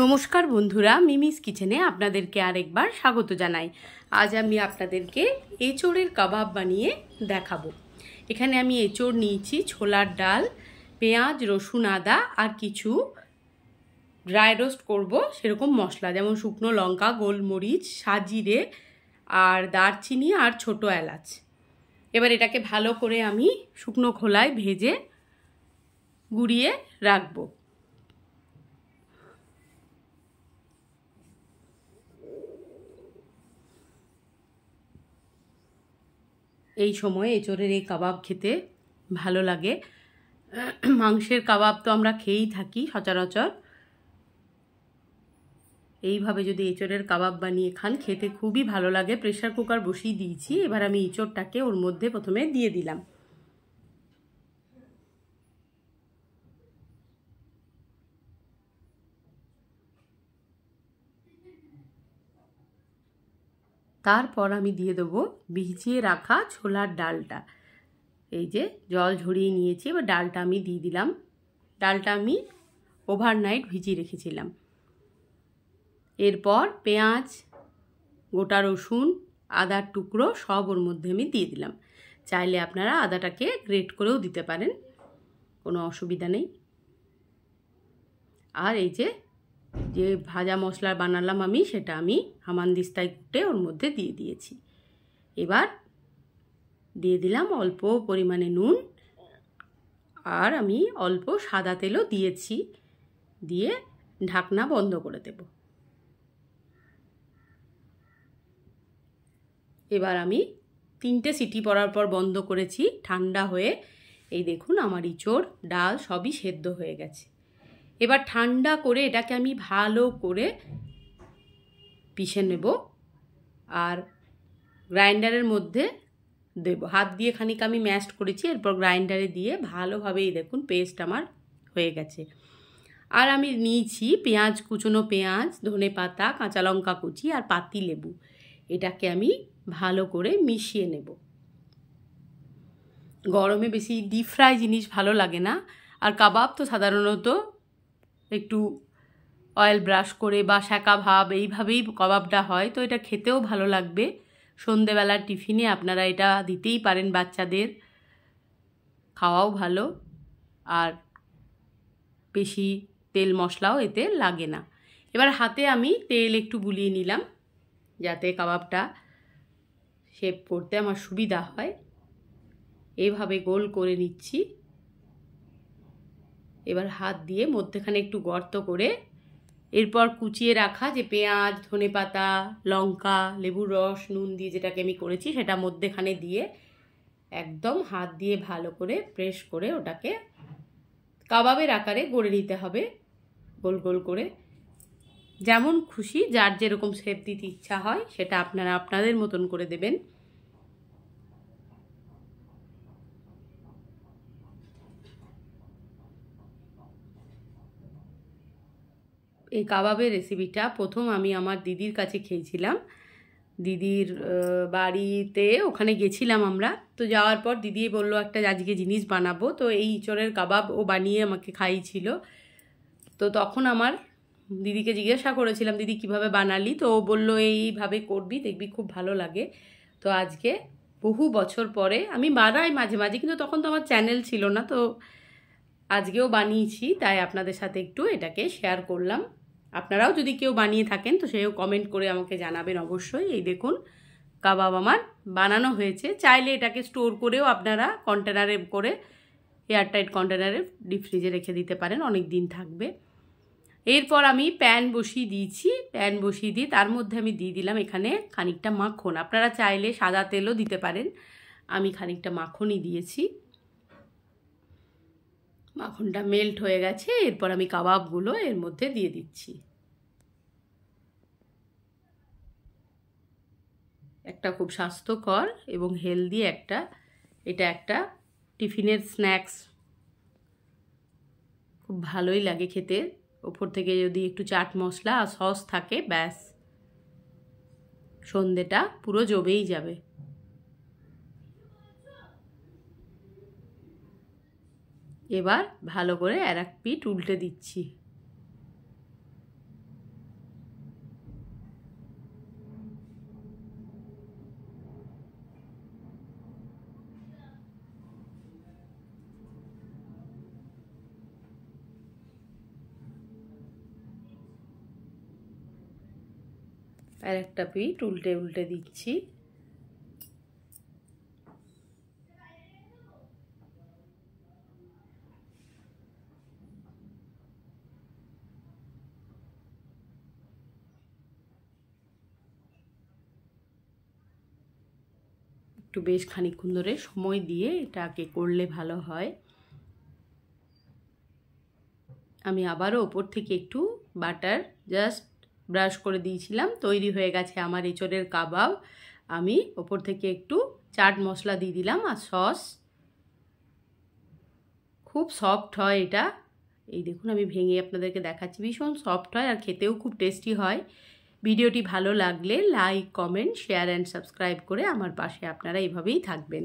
নমস্কার বন্ধুরা মিমিস কিচেনে আপনাদেরকে আরেকবার স্বাগত জানাই আজ আমি আপনাদেরকে এঁচোড়ের কাবাব বানিয়ে দেখাবো এখানে আমি এঁচোড় নিয়েছি ছোলার ডাল পেঁয়াজ রসুন আদা আর কিছু ড্রাই রোস্ট করব সেরকম মশলা যেমন শুকনো লঙ্কা গোলমরিচ সাজিরে আর দারচিনি আর ছোট এলাচ এবার এটাকে ভালো করে আমি শুকনো খোলায় ভেজে গুড়িয়ে রাখবো এই সময়ে এঁচোড়ের এই কাবাব খেতে ভালো লাগে মাংসের কাবাব তো আমরা খেয়েই থাকি সচরাচর এইভাবে যদি এঁচোড়ের কাবাব বানিয়ে খান খেতে খুবই ভালো লাগে প্রেশার কুকার বসিয়ে দিয়েছি এবার আমি এঁচোড়টাকে ওর মধ্যে প্রথমে দিয়ে দিলাম তারপর আমি দিয়ে দেবো ভিজিয়ে রাখা ছোলার ডালটা এই যে জল ঝরিয়ে নিয়েছি এবার ডালটা আমি দিয়ে দিলাম ডালটা আমি ওভারনাইট ভিজিয়ে রেখেছিলাম এরপর পেঁয়াজ গোটা রসুন আদার টুকরো সব ওর মধ্যে আমি দিয়ে দিলাম চাইলে আপনারা আদাটাকে গ্রেট করেও দিতে পারেন কোনো অসুবিধা নেই আর এই যে যে ভাজা মশলা বানালাম আমি সেটা আমি হামানদিস্তায় কুটে ওর মধ্যে দিয়ে দিয়েছি এবার দিয়ে দিলাম অল্প পরিমাণে নুন আর আমি অল্প সাদা তেলও দিয়েছি দিয়ে ঢাকনা বন্ধ করে দেব এবার আমি তিনটে সিটি পড়ার পর বন্ধ করেছি ঠান্ডা হয়ে এই দেখুন আমার ইঁচড় ডাল সবই সেদ্ধ হয়ে গেছে এবার ঠান্ডা করে এটাকে আমি ভালো করে পিষে নেব আর গ্রাইন্ডারের মধ্যে দেবো হাত দিয়ে খানিক আমি ম্যাশ করেছি এরপর গ্রাইন্ডারে দিয়ে ভালোভাবেই দেখুন পেস্ট আমার হয়ে গেছে আর আমি নিয়েছি পেঁয়াজ কুচনো পেঁয়াজ ধনে পাতা কাঁচা লঙ্কা কুচি আর পাতি লেবু এটাকে আমি ভালো করে মিশিয়ে নেব গরমে বেশি ডিপ ফ্রাই জিনিস ভালো লাগে না আর কাবাব তো সাধারণত একটু অয়েল ব্রাশ করে বা শাঁকা ভাব এইভাবেই কবাবটা হয় তো এটা খেতেও ভালো লাগবে সন্ধেবেলার টিফিনে আপনারা এটা দিতেই পারেন বাচ্চাদের খাওয়াও ভালো আর বেশি তেল মশলাও এতে লাগে না এবার হাতে আমি তেল একটু বুলিয়ে নিলাম যাতে কাবাবটা শেপ করতে আমার সুবিধা হয় এভাবে গোল করে নিচ্ছি এবার হাত দিয়ে মধ্যেখানে একটু গর্ত করে এরপর কুচিয়ে রাখা যে পেঁয়াজ ধনে পাতা লঙ্কা লেবুর রস নুন দিয়ে যেটাকে আমি করেছি সেটা মধ্যেখানে দিয়ে একদম হাত দিয়ে ভালো করে প্রেস করে ওটাকে কাবাবের আকারে গড়ে নিতে হবে গোল গোল করে যেমন খুশি যার যেরকম সেপ দিতে ইচ্ছা হয় সেটা আপনারা আপনাদের মতন করে দেবেন এই কাবাবের রেসিপিটা প্রথম আমি আমার দিদির কাছে খেয়েছিলাম দিদির বাড়িতে ওখানে গেছিলাম আমরা তো যাওয়ার পর দিদি বললো একটা আজকে জিনিস বানাবো তো এই ইঁচড়ের কাবাব ও বানিয়ে আমাকে খাইয়েছিল তো তখন আমার দিদিকে জিজ্ঞাসা করেছিলাম দিদি কিভাবে বানালি তো ও বললো এইভাবে করবি দেখবি খুব ভালো লাগে তো আজকে বহু বছর পরে আমি বানাই মাঝে মাঝে কিন্তু তখন তো আমার চ্যানেল ছিল না তো আজকেও বানিয়েছি তাই আপনাদের সাথে একটু এটাকে শেয়ার করলাম আপনারাও যদি কেউ বানিয়ে থাকেন তো সেও কমেন্ট করে আমাকে জানাবেন অবশ্যই এই দেখুন কাবাব আমার বানানো হয়েছে চাইলে এটাকে স্টোর করেও আপনারা কন্টেনারে করে এয়ারটাইট কন্টেনারে ডিপ ফ্রিজে রেখে দিতে পারেন অনেক দিন থাকবে এরপর আমি প্যান বসিয়ে দিয়েছি প্যান বসিয়ে দিয়ে তার মধ্যে আমি দিয়ে দিলাম এখানে খানিকটা মাখন আপনারা চাইলে সাদা তেলও দিতে পারেন আমি খানিকটা মাখনই দিয়েছি মাখনটা মেল্ট হয়ে গেছে এরপর আমি কাবাবগুলো এর মধ্যে দিয়ে দিচ্ছি একটা খুব স্বাস্থ্যকর এবং হেলদি একটা এটা একটা টিফিনের স্ন্যাক্স খুব ভালোই লাগে খেতে ওপর থেকে যদি একটু চাট মশলা আর সস থাকে ব্যাস সন্ধেটা পুরো জমেই যাবে এবার ভালো করে আর এক পিঠ উল্টে দিচ্ছি আর একটা পিঠ উল্টে উল্টে দিচ্ছি একটু বেশ খানিক্ষণ ধরে সময় দিয়ে এটাকে করলে ভালো হয় আমি আবারও ওপর থেকে একটু বাটার জাস্ট ব্রাশ করে দিয়েছিলাম তৈরি হয়ে গেছে আমার এঁচড়ের কাবাব আমি ওপর থেকে একটু চাট মশলা দিয়ে দিলাম আর সস খুব সফট হয় এটা এই দেখুন আমি ভেঙে আপনাদেরকে দেখাচ্ছি ভীষণ সফট হয় আর খেতেও খুব টেস্টি হয় ভিডিওটি ভালো লাগলে like comment share and subscribe করে আমার পাশে আপনারা এভাবেই থাকবেন